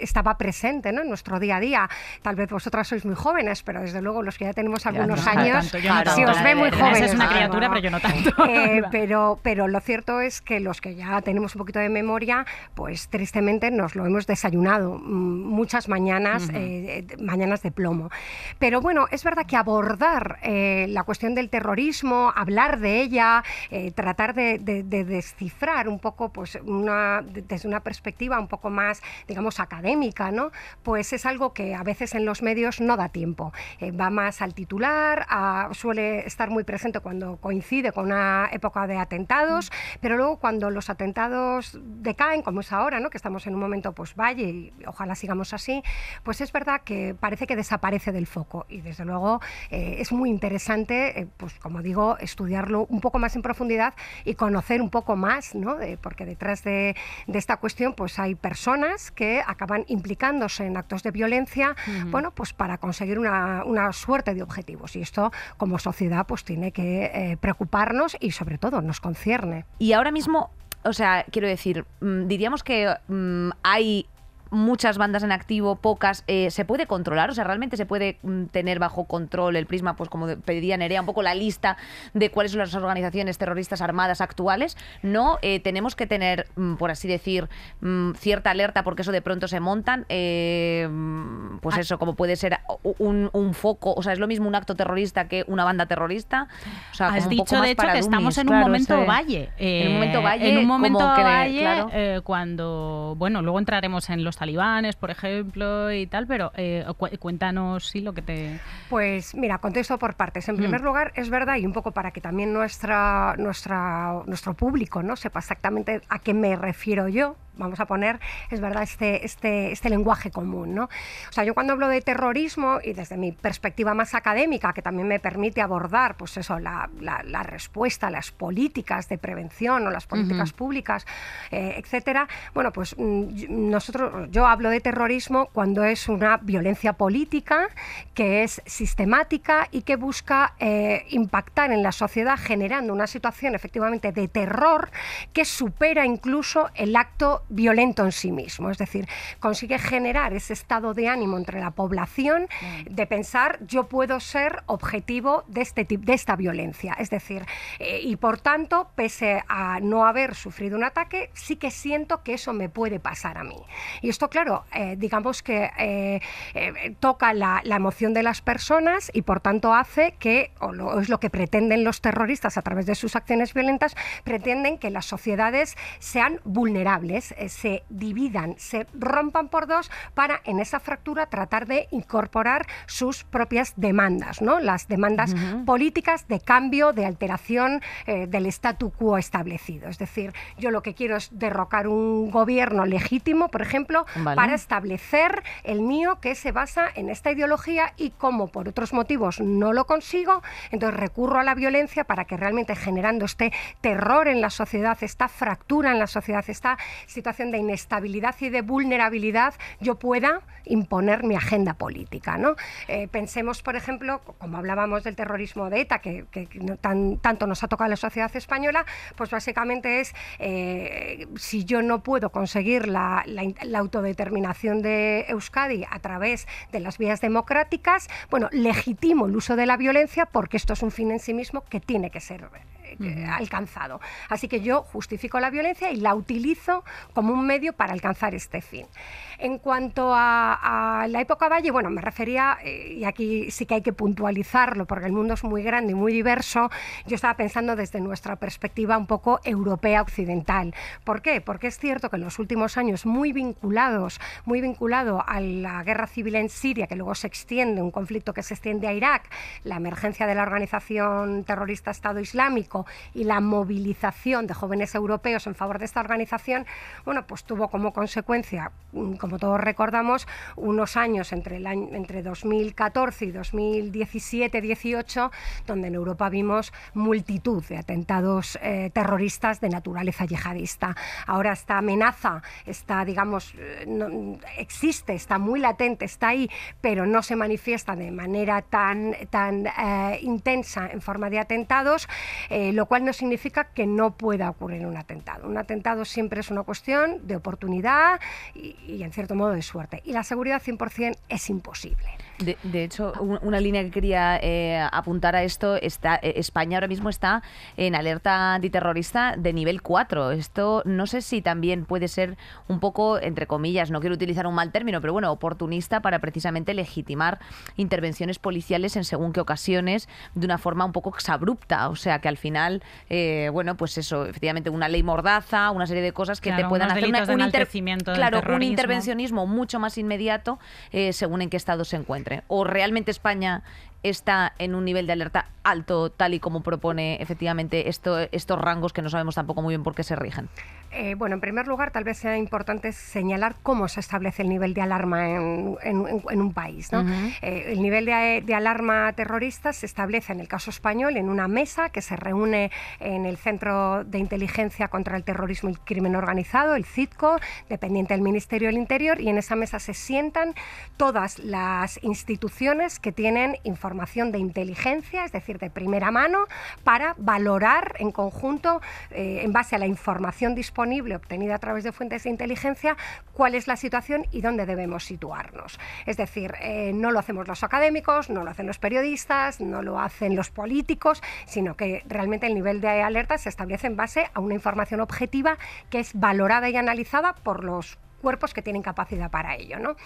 estaba presente en nuestro día a día. Tal vez vosotras sois muy jóvenes, pero desde luego los que ya tenemos algunos años, si os ve muy jóvenes. Es una criatura, pero yo no tanto. Eh, pero, lo cierto es que los que ya tenemos un poquito de memoria, pues tristemente nos lo hemos desayunado mm, muchas mañanas, eh, mañanas de plomo. Pero bueno, es verdad que abordar eh, la cuestión del terrorismo, hablar de ella, tratar de, descifrar un poco, pues desde una perspectiva un poco más, digamos, académica, ¿no? Pues es algo que a veces en los medios no da tiempo. Eh, va más al titular, suele estar muy presente cuando coincide con una época de atentados, mm. pero luego cuando los atentados decaen, como es ahora, ¿no? Que estamos en un momento pues valle y ojalá sigamos así, pues es verdad que parece que desaparece del foco y desde luego eh, es muy interesante, eh, pues como digo, estudiarlo un poco más en profundidad y conocer un poco más, ¿no? porque detrás de, de esta cuestión pues hay personas que acaban implicándose en actos de violencia, bueno, pues para conseguir una, suerte de objetivos. Y esto como sociedad pues tiene que eh, preocuparnos y sobre todo nos concierne. Y ahora mismo, o sea, quiero decir, mm, diríamos que mm, hay muchas bandas en activo, pocas, eh, ¿se puede controlar? O sea, ¿realmente se puede mm, tener bajo control el prisma, pues como pedía Nerea, un poco la lista de cuáles son las organizaciones terroristas armadas actuales? ¿No eh, tenemos que tener, mm, por así decir, mm, cierta alerta porque eso de pronto se montan? Eh, pues ah. eso, como puede ser ah, un, foco, o sea, es lo mismo un acto terrorista que una banda terrorista. O sea, Has dicho, de hecho, que estamos en, un momento valle, en un momento valle. en un momento valle. claro. cuando, bueno, luego entraremos en los talibanes, por ejemplo, y tal, pero eh, cuéntanos sí lo que te... Pues mira, contesto por partes. En primer mm. lugar, es verdad, y un poco para que también nuestra, nuestro público ¿no? sepa exactamente a qué me refiero yo, vamos a poner, es verdad, este, este, este lenguaje común. ¿no? O sea, yo cuando hablo de terrorismo, y desde mi perspectiva más académica, que también me permite abordar pues eso, la, la, la respuesta, las políticas de prevención o las políticas públicas, eh, etcétera, bueno, pues mm, nosotros, yo hablo de terrorismo cuando es una violencia política que es sistemática y que busca eh, impactar en la sociedad generando una situación efectivamente de terror que supera incluso el acto violento en sí mismo. Es decir, consigue generar ese estado de ánimo entre la población mm. de pensar yo puedo ser objetivo de, este, de esta violencia. Es decir, eh, y por tanto, pese a no haber sufrido un ataque, sí que siento que eso me puede pasar a mí esto, claro, eh, digamos que eh, eh, toca la, emoción de las personas y por tanto hace que, o es lo que pretenden los terroristas a través de sus acciones violentas, pretenden que las sociedades sean vulnerables, se dividan, se rompan por dos para en esa fractura tratar de incorporar sus propias demandas, ¿no? las demandas políticas de cambio, de alteración del statu quo establecido. Es decir, yo lo que quiero es derrocar un gobierno legítimo, por ejemplo, para establecer el mío que se basa en esta ideología y como por otros motivos no lo consigo, entonces recurro a la violencia para que realmente generando este terror en la sociedad, esta fractura en la sociedad, esta situación de inestabilidad y de vulnerabilidad, yo pueda imponer mi agenda política. ¿no? Eh, pensemos, por ejemplo, como hablábamos del terrorismo de ETA, que, tanto nos ha tocado la sociedad española, pues básicamente es, eh, si yo no puedo conseguir la, la, autodeterminación de Euskadi a través de las vías democráticas, bueno, legitimo el uso de la violencia porque esto es un fin en sí mismo que tiene que ser alcanzado. Así que yo justifico la violencia y la utilizo como un medio para alcanzar este fin. En cuanto a, la época Valle, bueno, me refería, eh, y aquí sí que hay que puntualizarlo, porque el mundo es muy grande y muy diverso, yo estaba pensando desde nuestra perspectiva un poco europea occidental. ¿Por qué? Porque es cierto que en los últimos años muy vinculados, muy vinculado a la guerra civil en Siria, que luego se extiende, un conflicto que se extiende a Irak, la emergencia de la organización terrorista Estado Islámico y la movilización de jóvenes europeos en favor de esta organización, bueno, pues tuvo como consecuencia, mm, como todos recordamos, unos años entre, el entre 2014 y 2017-18, donde en Europa vimos multitud de atentados eh, terroristas de naturaleza yihadista. Ahora esta amenaza está, digamos, eh, existe, está muy latente, está ahí, pero no se manifiesta de manera tan, tan eh, intensa en forma de atentados lo cual no significa que no pueda ocurrir un atentado. Un atentado siempre es una cuestión de oportunidad y, en cierto modo, de suerte. Y la seguridad 100% es imposible. De, hecho, una línea que quería eh, apuntar a esto, está, eh, España ahora mismo está en alerta antiterrorista de nivel 4. Esto no sé si también puede ser un poco, entre comillas, no quiero utilizar un mal término, pero bueno, oportunista para precisamente legitimar intervenciones policiales en según qué ocasiones de una forma un poco exabrupta. O sea, que al final, eh, bueno, pues eso, efectivamente, una ley mordaza, una serie de cosas que te puedan hacer un, claro, un intervencionismo mucho más inmediato según en qué estado se encuentra. ¿O realmente España está en un nivel de alerta alto, tal y como propone efectivamente esto, estos rangos que no sabemos tampoco muy bien por qué se rigen? Eh, bueno, en primer lugar, tal vez sea importante señalar cómo se establece el nivel de alarma en, en, un país. ¿no? Eh, el nivel de, de, alarma terrorista se establece en el caso español en una mesa que se reúne en el Centro de Inteligencia contra el Terrorismo y el Crimen Organizado, el CITCO, dependiente del Ministerio del Interior, y en esa mesa se sientan todas las instituciones que tienen información información de inteligencia, es decir, de primera mano, para valorar en conjunto, eh, en base a la información disponible obtenida a través de fuentes de inteligencia, cuál es la situación y dónde debemos situarnos. Es decir, eh, no lo hacemos los académicos, no lo hacen los periodistas, no lo hacen los políticos, sino que realmente el nivel de alerta se establece en base a una información objetiva que es valorada y analizada por los cuerpos que tienen capacidad para ello. ¿no?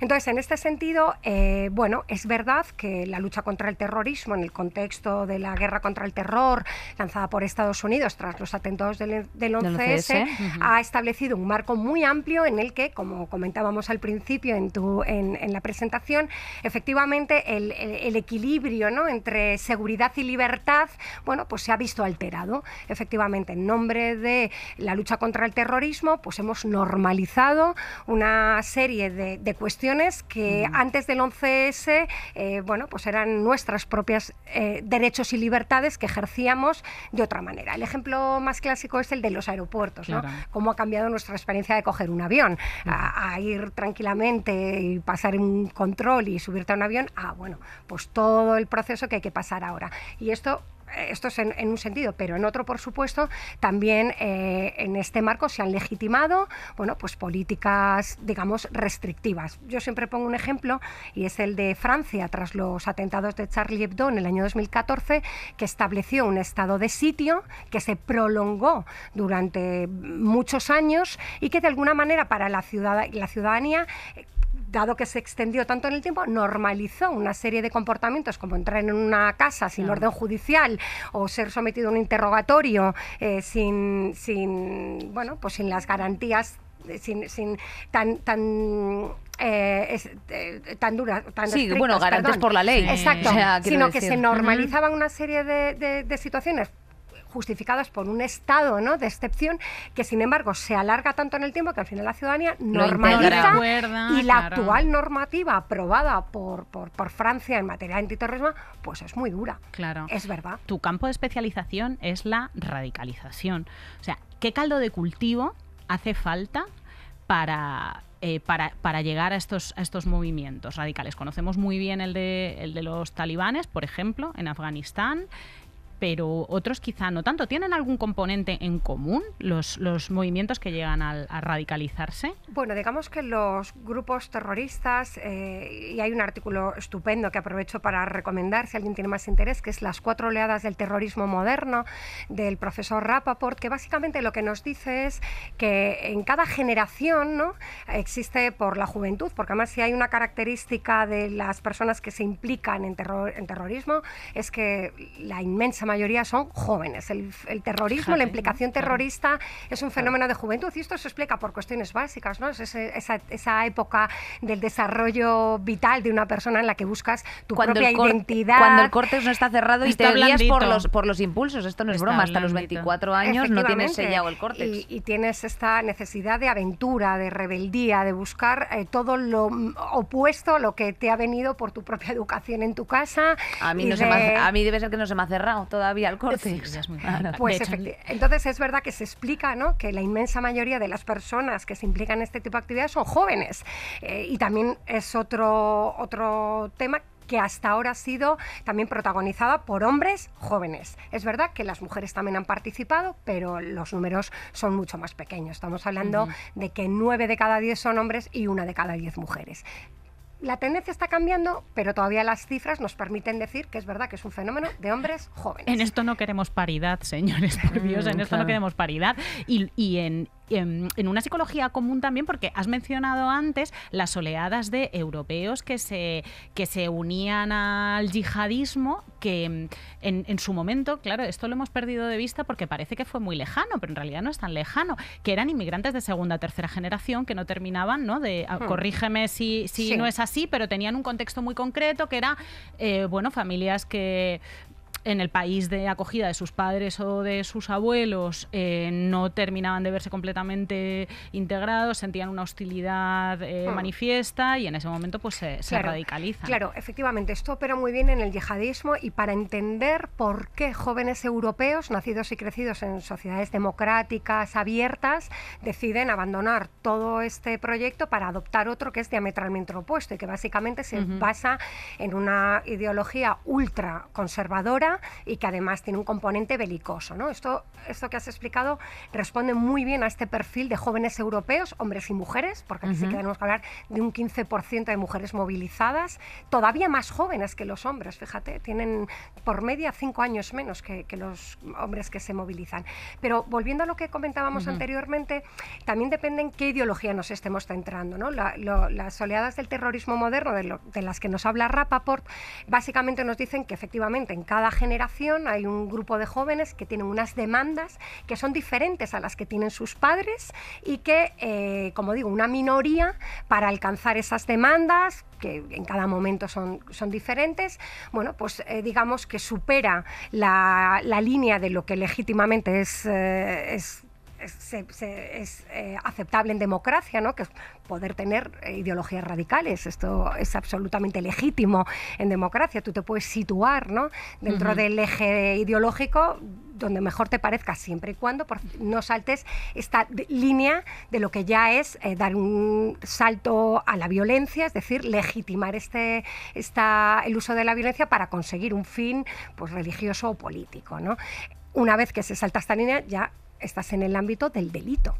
Entonces, en este sentido, eh, bueno, es verdad que la lucha contra el terrorismo en el contexto de la guerra contra el terror lanzada por Estados Unidos tras los atentados del, 11S, ha establecido un marco muy amplio en el que, como comentábamos al principio en, tu, en, la presentación, efectivamente el, el equilibrio ¿no? entre seguridad y libertad, bueno, pues se ha visto alterado. Efectivamente, en nombre de la lucha contra el terrorismo, pues hemos normalizado una serie de, cuestiones que antes del 11S eh, bueno, pues eran nuestras propias eh, derechos y libertades que ejercíamos de otra manera. El ejemplo más clásico es el de los aeropuertos, ¿no? cómo ha cambiado nuestra experiencia de coger un avión, a, ir tranquilamente y pasar un control y subirte a un avión, a ah, bueno, pues todo el proceso que hay que pasar ahora. Y esto esto es en, un sentido, pero en otro, por supuesto, también eh, en este marco se han legitimado bueno, pues políticas, digamos, restrictivas. Yo siempre pongo un ejemplo y es el de Francia tras los atentados de Charlie Hebdo en el año 2014, que estableció un estado de sitio que se prolongó durante muchos años y que de alguna manera para la, ciudad la ciudadanía dado que se extendió tanto en el tiempo, normalizó una serie de comportamientos como entrar en una casa sin orden judicial o ser sometido a un interrogatorio eh, sin, sin, bueno, pues sin las garantías, eh, sin, tan, tan eh, tan duras, tan Sí, bueno, garantías por la ley. Exacto. sino que se normalizaban una serie de situaciones justificadas por un estado ¿no? de excepción que sin embargo se alarga tanto en el tiempo que al final la ciudadanía normaliza y la actual normativa aprobada por, por, Francia en materia de antiterrorismo pues es muy dura. Claro. Es verdad. Tu campo de especialización es la radicalización. O sea, ¿qué caldo de cultivo hace falta para eh, para, llegar a estos, a estos movimientos radicales. Conocemos muy bien el de, el de los talibanes, por ejemplo, en Afganistán, pero otros quizá no tanto. ¿Tienen algún componente en común los, los movimientos que llegan a radicalizarse? Bueno, digamos que los grupos terroristas, eh, y hay un artículo estupendo que aprovecho para recomendar si alguien tiene más interés, que es Las cuatro oleadas del terrorismo moderno, del profesor Rappaport, que básicamente lo que nos dice es que en cada generación ¿no? existe por la juventud, porque además si hay una característica de las personas que se implican en, terror, en terrorismo, es que la inmensa mayoría son jóvenes. El, terrorismo, la implicación terrorista es un fenómeno de juventud y esto se explica por cuestiones básicas, ¿no? esa, época del desarrollo vital de una persona en la que buscas tu propia identidad. Cuando el corte no está cerrado y te guías por los, por los impulsos, esto no es broma, hasta los 24 años no tienes sellado el corte Y, tienes esta necesidad de aventura, de rebeldía, de buscar eh, todo lo opuesto, a lo que te ha venido por tu propia educación en tu casa. A mí, a mí debe ser que no se me ha cerrado todo todavía al corte. Pues entonces es verdad que se explica ¿no? que la inmensa mayoría de las personas que se implican en este tipo de actividades son jóvenes. Eh, y también es otro, otro tema que hasta ahora ha sido también protagonizada por hombres jóvenes. Es verdad que las mujeres también han participado, pero los números son mucho más pequeños. Estamos hablando de que nueve de cada diez son hombres y una de cada diez mujeres la tendencia está cambiando, pero todavía las cifras nos permiten decir que es verdad que es un fenómeno de hombres jóvenes. En esto no queremos paridad, señores, por mm, Dios, en esto no queremos paridad. y, en, Em, en, una psicología común también, porque has mencionado antes las oleadas de europeos que se, que se unían al yihadismo, que em, en, su momento, claro, esto lo hemos perdido de vista porque parece que fue muy lejano, pero en realidad no es tan lejano, que eran inmigrantes de segunda, o tercera generación que no terminaban, ¿no? De, ah, hmm. corrígeme si, no es así, pero tenían un contexto muy concreto que era, eh, bueno, familias que en el país de acogida de sus padres o de sus abuelos eh, no terminaban de verse completamente integrados, sentían una hostilidad eh, hmm. manifiesta y en ese momento pues se, radicaliza. Claro, efectivamente, esto opera muy bien en el yihadismo y para entender por qué jóvenes europeos nacidos y crecidos en sociedades democráticas, abiertas, deciden abandonar todo este proyecto para adoptar otro que es diametralmente opuesto y que básicamente se basa en una ideología ultra conservadora y que además tiene un componente belicoso. ¿no? Esto, esto que has explicado responde muy bien a este perfil de jóvenes europeos, hombres y mujeres, porque aquí sí que tenemos que hablar de un 15% de mujeres movilizadas, todavía más jóvenes que los hombres, fíjate, tienen por media cinco años menos que, los hombres que se movilizan. Pero volviendo a lo que comentábamos anteriormente, también depende en qué ideología nos estemos centrando. ¿no? las oleadas del terrorismo moderno, de, las que nos habla Rappaport, básicamente nos dicen que efectivamente en cada generación hay un grupo de jóvenes que tienen unas demandas que son diferentes a las que tienen sus padres y que, eh, como digo, una minoría para alcanzar esas demandas, que en cada momento son, son diferentes, bueno, pues eh, digamos que supera la, línea de lo que legítimamente es eh, es eh, aceptable en democracia, ¿no? que poder tener eh, ideologías radicales. Esto es absolutamente legítimo en democracia. Tú te puedes situar ¿no? dentro del eje ideológico donde mejor te parezca, siempre y cuando no saltes esta línea de lo que ya es eh, dar un salto a la violencia, es decir, legitimar este, esta, el uso de la violencia para conseguir un fin pues, religioso o político. ¿no? Una vez que se salta esta línea, ya estás en el ámbito del delito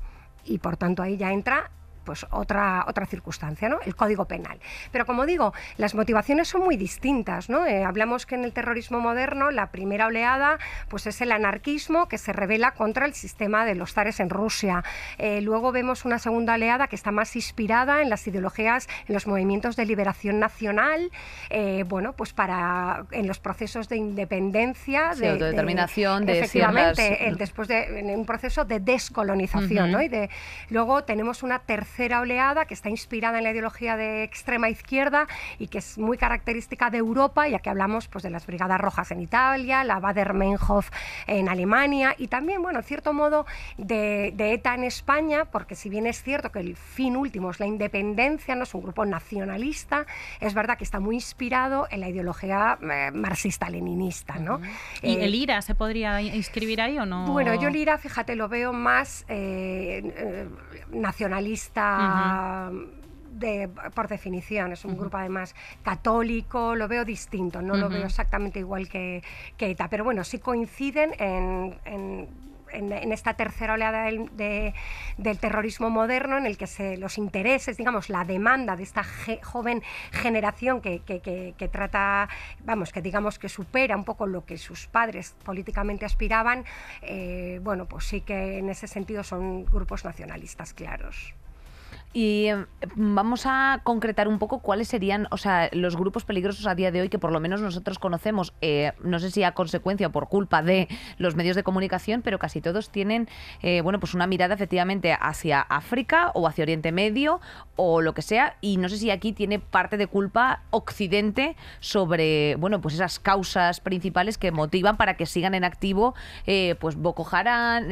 y por tanto ahí ya entra pues, otra, otra circunstancia, ¿no? El Código Penal. Pero como digo, las motivaciones son muy distintas, ¿no? Eh, hablamos que en el terrorismo moderno la primera oleada pues es el anarquismo que se revela contra el sistema de los zares en Rusia. Eh, luego vemos una segunda oleada que está más inspirada en las ideologías, en los movimientos de liberación nacional, eh, bueno, pues para en los procesos de independencia, de autodeterminación, de, efectivamente, después de un proceso de descolonización, ¿no? Y de luego tenemos una tercera era oleada que está inspirada en la ideología de extrema izquierda y que es muy característica de Europa, ya que hablamos pues, de las Brigadas Rojas en Italia, la Bader-Meinhof en Alemania y también, bueno, en cierto modo, de, ETA en España, porque si bien es cierto que el fin último es la independencia, no es un grupo nacionalista, es verdad que está muy inspirado en la ideología eh, marxista-leninista. ¿no? ¿Y eh, el IRA se podría inscribir ahí o no? Bueno, yo el IRA, fíjate, lo veo más eh, nacionalista por definición, es un grupo además católico, lo veo distinto, no lo veo exactamente igual que, que, ETA, pero bueno, sí coinciden en, esta tercera oleada del, terrorismo moderno, en el que se, los intereses, digamos, la demanda de esta joven generación que, que, trata, vamos, que digamos que supera un poco lo que sus padres políticamente aspiraban, eh, bueno, pues sí que en ese sentido son grupos nacionalistas claros. Y em, vamos a concretar un poco cuáles serían, o sea, los grupos peligrosos a día de hoy que por lo menos nosotros conocemos, eh, no sé si a consecuencia o por culpa de los medios de comunicación, pero casi todos tienen, eh, bueno, pues una mirada efectivamente hacia África o hacia Oriente Medio o lo que sea, y no sé si aquí tiene parte de culpa Occidente sobre, bueno, pues esas causas principales que motivan para que sigan en activo, eh, pues Boko Haram,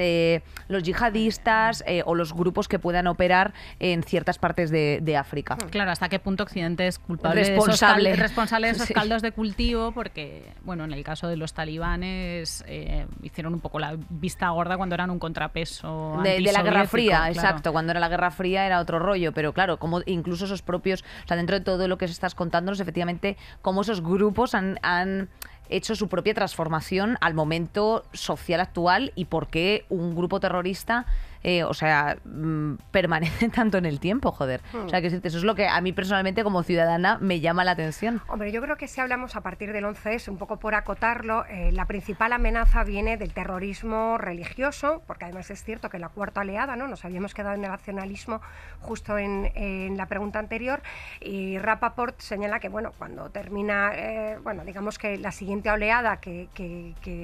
los yihadistas o los grupos que puedan operar en ciertas partes de, África. Claro, hasta qué punto Occidente es culpable responsable de esos, responsable de esos caldos de cultivo, porque, bueno, en el caso de los talibanes eh, hicieron un poco la vista gorda cuando eran un contrapeso. De, de la Guerra Fría, exacto. Cuando era la Guerra Fría era otro rollo, pero claro, como incluso esos propios, o sea, dentro de todo lo que estás contándonos, efectivamente, cómo esos grupos han hecho su propia transformación al momento social actual y por qué un grupo terrorista eh, o sea, mm, permanecen tanto en el tiempo, joder. O sea, hmm. que eso es lo que a mí personalmente como ciudadana me llama la atención. Hombre, yo creo que si hablamos a partir del 11 es un poco por acotarlo, eh, la principal amenaza viene del terrorismo religioso, porque además es cierto que la cuarta oleada, ¿no? Nos habíamos quedado en el nacionalismo justo en, la pregunta anterior, y Rapaport señala que, bueno, cuando termina, eh, bueno, digamos que la siguiente oleada que,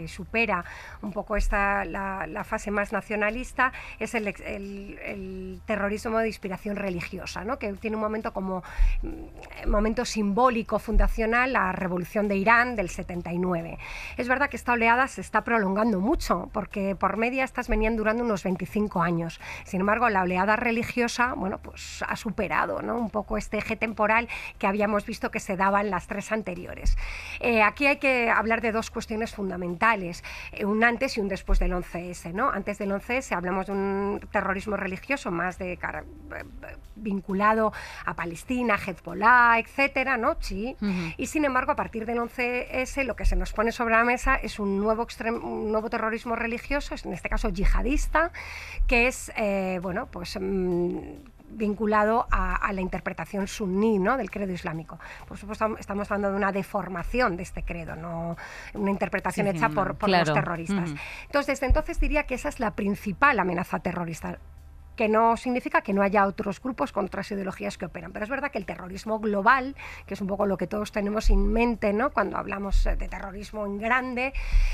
supera un poco esta, la fase más nacionalista, es el, terrorismo de inspiración religiosa, ¿no? que tiene un momento como mm, momento simbólico fundacional, la revolución de Irán del 79. Es verdad que esta oleada se está prolongando mucho, porque por media estas venían durando unos 25 años. Sin embargo, la oleada religiosa, bueno, pues ha superado ¿no? un poco este eje temporal que habíamos visto que se daba en las tres anteriores. Eh, aquí hay que hablar de dos cuestiones fundamentales, eh, un antes y un después del 11S. ¿no? Antes del 11S hablamos de un terrorismo religioso más de vinculado a Palestina, Hezbollah, etcétera, ¿no? Sí. Y sin embargo, a partir del 11S lo que se nos pone sobre la mesa es un nuevo, un nuevo terrorismo religioso, en este caso yihadista, que es, eh, bueno, pues mm, vinculado a, la interpretación suní del credo islámico. Por supuesto, estamos hablando de una deformación de este credo, no una interpretación hecha por, los terroristas. Mm. Entonces, desde entonces diría que esa es la principal amenaza terrorista que no significa que no haya otros grupos con otras ideologías que operan. Pero es verdad que el terrorismo global, que es un poco lo que todos tenemos en mente ¿no? cuando hablamos eh, de terrorismo en grande,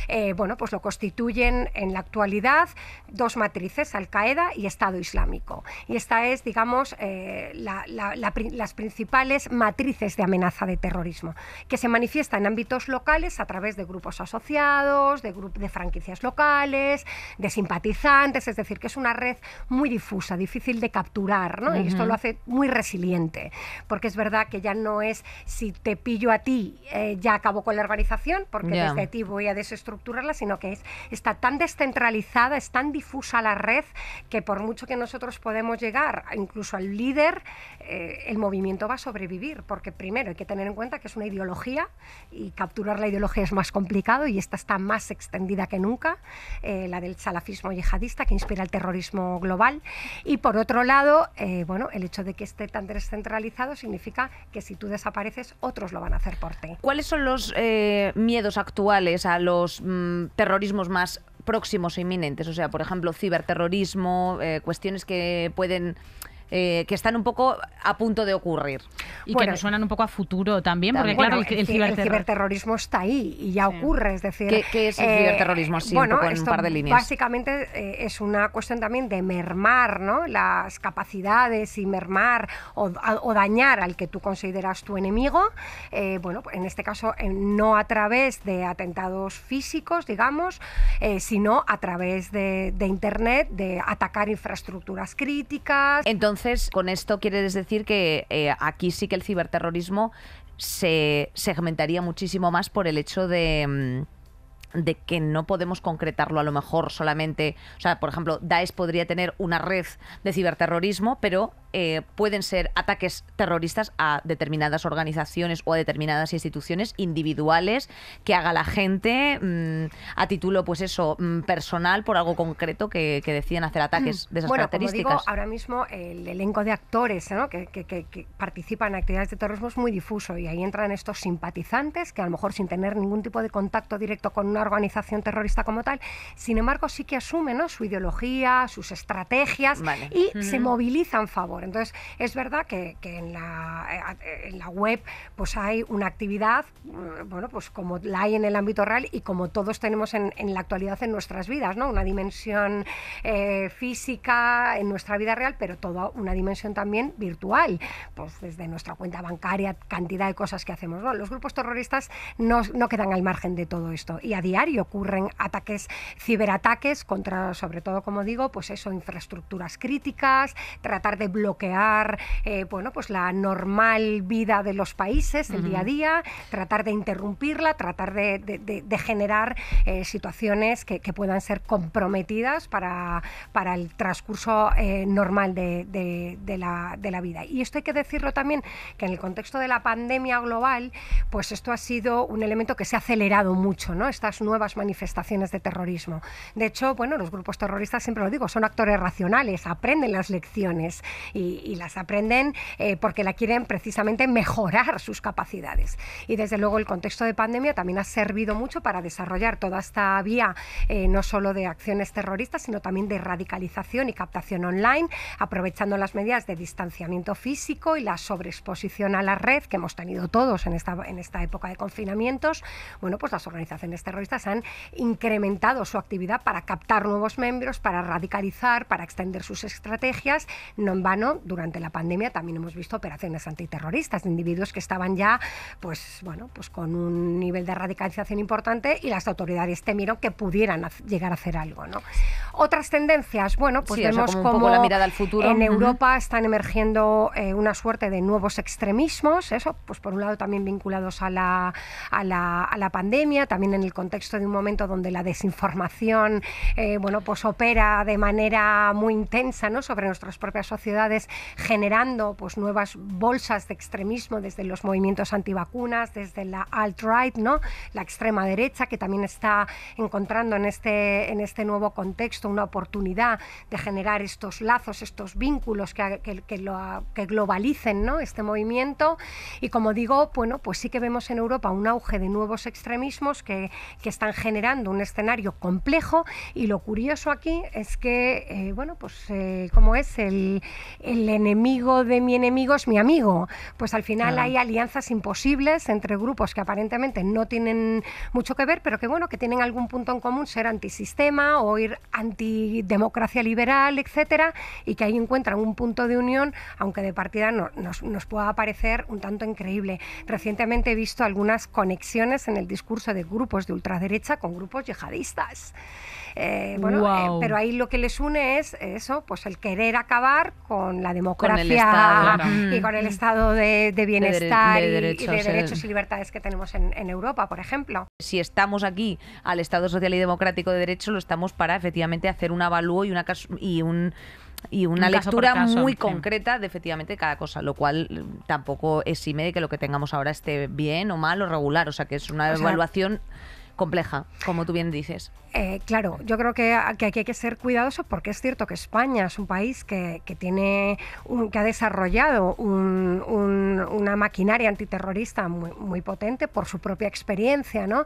eh, bueno, pues lo constituyen en la actualidad dos matrices, Al-Qaeda y Estado Islámico. Y esta es, digamos, eh, las principales matrices de amenaza de terrorismo, que se manifiesta en ámbitos locales a través de grupos asociados, de, de franquicias locales, de simpatizantes, es decir, que es una red muy diferente difícil de capturar, ¿no? Y esto lo hace muy resiliente, porque es verdad que ya no es si te pillo a ti, eh, ya acabo con la organización, porque desde ti voy a desestructurarla, sino que es, está tan descentralizada, es tan difusa la red, que por mucho que nosotros podemos llegar incluso al líder, eh, el movimiento va a sobrevivir, porque primero hay que tener en cuenta que es una ideología y capturar la ideología es más complicado y esta está más extendida que nunca, eh, la del salafismo yihadista que inspira el terrorismo global y por otro lado, eh, bueno, el hecho de que esté tan descentralizado significa que si tú desapareces, otros lo van a hacer por ti. ¿Cuáles son los eh, miedos actuales a los mm, terrorismos más próximos e inminentes? O sea, por ejemplo, ciberterrorismo, eh, cuestiones que pueden eh, que están un poco a punto de ocurrir. Y que nos suenan un poco a futuro también, porque claro, el, ciberterrorismo está ahí y ya ocurre, es decir... ¿Qué, es el eh, ciberterrorismo? Sí, un par de líneas. Básicamente eh, es una cuestión también de mermar ¿no? las capacidades y mermar o, dañar al que tú consideras tu enemigo, bueno, en este caso no a través de atentados físicos, digamos, sino a través de, de, Internet, de atacar infraestructuras críticas. Entonces, entonces, con esto quieres decir que eh, aquí sí que el ciberterrorismo se segmentaría muchísimo más por el hecho de mm, de que no podemos concretarlo a lo mejor solamente, o sea, por ejemplo, Daesh podría tener una red de ciberterrorismo, pero eh, pueden ser ataques terroristas a determinadas organizaciones o a determinadas instituciones individuales que haga la gente mm, a título, pues eso, mm, personal por algo concreto que, que deciden hacer ataques mm. de esas características. ahora mismo el elenco de actores que, participan en actividades de terrorismo es muy difuso y ahí entran estos simpatizantes que a lo mejor sin tener ningún tipo de contacto directo con una organización terrorista como tal, sin embargo sí que asumen su ideología, sus estrategias y se movilizan favor entonces, es verdad que, eh, en, la, web pues hay una actividad, eh, bueno, pues como la hay en el ámbito real y como todos tenemos en, la actualidad en nuestras vidas, ¿no? Una dimensión eh, física en nuestra vida real, pero toda una dimensión también virtual, pues desde nuestra cuenta bancaria, cantidad de cosas que hacemos, Los grupos terroristas no, no quedan al margen de todo esto y a diario ocurren ataques, ciberataques contra, sobre todo, como digo, pues eso, infraestructuras críticas, tratar de bloquear bloquear eh, bueno, pues la normal vida de los países, el día a día, tratar de interrumpirla, tratar de, generar eh, situaciones que, puedan ser comprometidas para, para el transcurso eh, normal de, la, de la vida. Y esto hay que decirlo también, que en el contexto de la pandemia global, pues esto ha sido un elemento que se ha acelerado mucho, ¿no? estas nuevas manifestaciones de terrorismo. De hecho, bueno, los grupos terroristas, siempre lo digo, son actores racionales, aprenden las lecciones y, las aprenden eh, porque la quieren precisamente mejorar sus capacidades. Y desde luego el contexto de pandemia también ha servido mucho para desarrollar toda esta vía, eh, no solo de acciones terroristas, sino también de radicalización y captación online, aprovechando las medidas de distanciamiento físico y la sobreexposición a la red que hemos tenido todos en esta, en esta época de confinamientos. Bueno, pues las organizaciones terroristas han incrementado su actividad para captar nuevos miembros, para radicalizar, para extender sus estrategias. No en vano, durante la pandemia también hemos visto operaciones antiterroristas de individuos que estaban ya, pues bueno, pues con un nivel de radicalización importante y las autoridades temieron que pudieran llegar a hacer algo, ¿no? Otras tendencias, bueno, pues vemos como, la mirada al futuro. en Europa están emergiendo eh, una suerte de nuevos extremismos, eso, pues por un lado también vinculados a la, pandemia, también en el contexto de un momento donde la desinformación, eh, bueno, pues opera de manera muy intensa, ¿no? Sobre nuestras propias sociedades generando pues, nuevas bolsas de extremismo desde los movimientos antivacunas, desde la alt-right, ¿no? la extrema derecha, que también está encontrando en este, en este nuevo contexto una oportunidad de generar estos lazos, estos vínculos que, que, lo, globalicen este movimiento. Y como digo, bueno, pues sí que vemos en Europa un auge de nuevos extremismos que, están generando un escenario complejo y lo curioso aquí es que, eh, bueno, pues eh, como es el, el enemigo de mi enemigo es mi amigo. Pues al final hay alianzas imposibles entre grupos que aparentemente no tienen mucho que ver, pero que bueno, que tienen algún punto en común, ser antisistema o ir antidemocracia liberal, etcétera, y que ahí encuentran un punto de unión, aunque de partida nos, nos pueda parecer un tanto increíble. Recientemente he visto algunas conexiones en el discurso de grupos de ultraderecha con grupos yihadistas. Eh, bueno, eh, pero ahí lo que les une es eso, pues el querer acabar con la democracia y con el mm. estado de, bienestar y de eh. derechos y libertades que tenemos en, Europa, por ejemplo. Si estamos aquí al Estado social y democrático de derecho, lo estamos para efectivamente hacer un avalúo y una y y una lectura muy concreta de efectivamente cada cosa, lo cual mm, tampoco exime de que lo que tengamos ahora esté bien o mal o regular, o sea que es una evaluación compleja, como tú bien dices. Eh, claro, yo creo ah, que, aquí hay que ser cuidadoso porque es cierto que España es un país que, tiene que ha desarrollado una maquinaria antiterrorista muy, muy, potente por su propia experiencia, ¿no?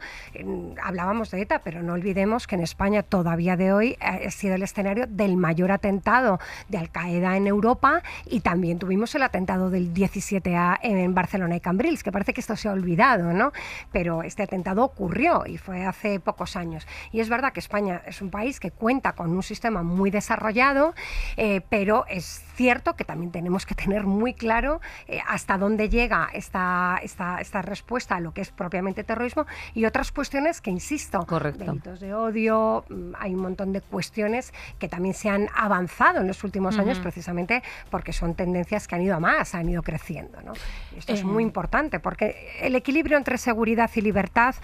Hablábamos de ETA, pero no olvidemos que en España todavía de hoy ha eh, sido el escenario del mayor atentado de Al Qaeda en Europa y también tuvimos el atentado del 17A en Barcelona y Cambrils, que parece que esto se ha olvidado, ¿no? Pero este atentado ocurrió y fue hace pocos años y es verdad que España es un país que cuenta con un sistema muy desarrollado, eh, pero es cierto que también tenemos que tener muy claro eh, hasta dónde llega esta, esta, respuesta a lo que es propiamente terrorismo y otras cuestiones que, insisto, delitos de odio, mm, hay un montón de cuestiones que también se han avanzado en los últimos años precisamente porque son tendencias que han ido a más, han ido creciendo. ¿no? Esto es eh. muy importante porque el equilibrio entre seguridad y libertad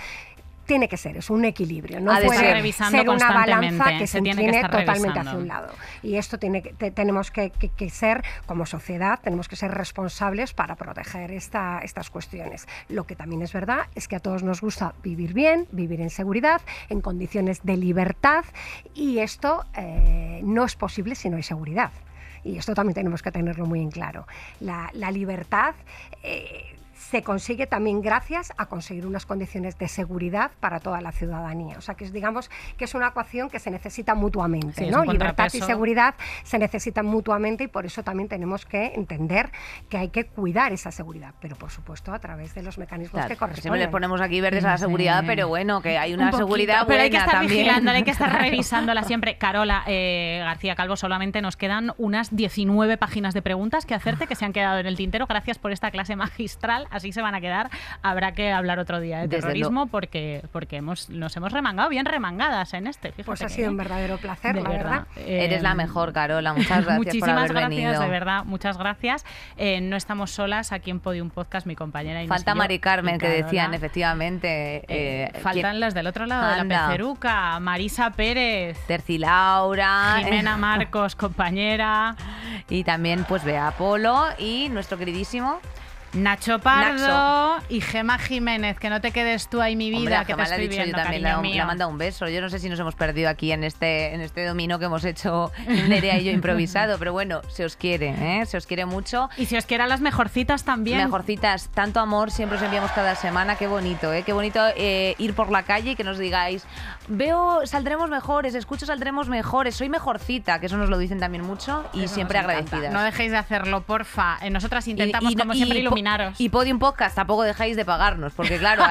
tiene que ser, es un equilibrio, no puede ser una balanza que se, tiene totalmente hacia un lado. Y esto tiene tenemos que, ser, como sociedad, tenemos que ser responsables para proteger estas cuestiones. Lo que también es verdad es que a todos nos gusta vivir bien, vivir en seguridad, en condiciones de libertad, y esto eh, no es posible si no hay seguridad. Y esto también tenemos que tenerlo muy en claro. La, libertad... Eh, se consigue también gracias a conseguir unas condiciones de seguridad para toda la ciudadanía. O sea, que es, digamos que es una ecuación que se necesita mutuamente. Libertad y seguridad se necesitan mutuamente y por eso también tenemos que entender que hay que cuidar esa seguridad, pero por supuesto a través de los mecanismos que corresponden. Siempre le ponemos aquí verdes a la seguridad, pero bueno, que hay una seguridad pero hay que estar hay que estar revisándola siempre. Carola eh, García Calvo, solamente nos quedan unas 19 páginas de preguntas que hacerte que se han quedado en el tintero. Gracias por esta clase magistral así se van a quedar. Habrá que hablar otro día de terrorismo porque, porque hemos, nos hemos remangado bien remangadas en este. pues ha sido un verdadero placer, de la verdad. Eh, Eres la mejor, Carola. Muchas gracias muchísimas por haber gracias, de verdad. Muchas gracias. Eh, no estamos solas aquí en Podium Podcast, mi compañera Inés Falta y Mari Carmen, que decían, efectivamente. Eh, faltan las del otro lado de la peceruca. Marisa Pérez. Terci Laura. Jimena Marcos, compañera. Y también, pues, Bea Polo y nuestro queridísimo Nacho Pardo y Gema Jiménez, que no te quedes tú ahí mi vida, que te estoy la también, le manda un beso. Yo no sé si nos hemos perdido aquí en este, en este que hemos hecho Nerea y yo improvisado, pero bueno, se os quiere, ¿eh? se os quiere mucho. Y si os quiera las mejorcitas también. Mejorcitas, tanto amor, siempre os enviamos cada semana, qué bonito, ¿eh? qué bonito eh, ir por la calle y que nos digáis, veo, saldremos mejores, escucho, saldremos mejores, soy mejorcita, que eso nos lo dicen también mucho y siempre agradecidas. No dejéis de hacerlo, porfa. Nosotras intentamos, como siempre, iluminar y Podium Podcast, tampoco dejáis de pagarnos, porque claro,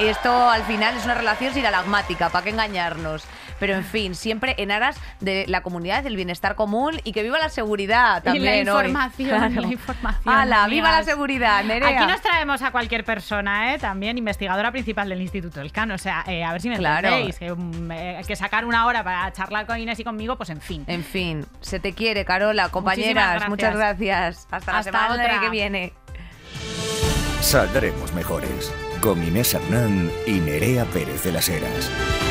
esto al final es una relación sinalagmática, ¿para qué engañarnos? Pero en fin, siempre en aras de la comunidad, del bienestar común y que viva la seguridad también. Y la información, la información. ¡Hala! ¡Viva la seguridad, Aquí nos traemos a cualquier persona, ¿eh? también investigadora principal del Instituto del cano O sea, eh, a ver si me claro. Mm, eh, que sacar una hora para charlar con Inés y conmigo, pues en fin. En fin, se te quiere, Carola, compañeras. Muchas gracias. Hasta la semana que viene saldremos mejores. Con Inés Hernán y Nerea Pérez de las Heras.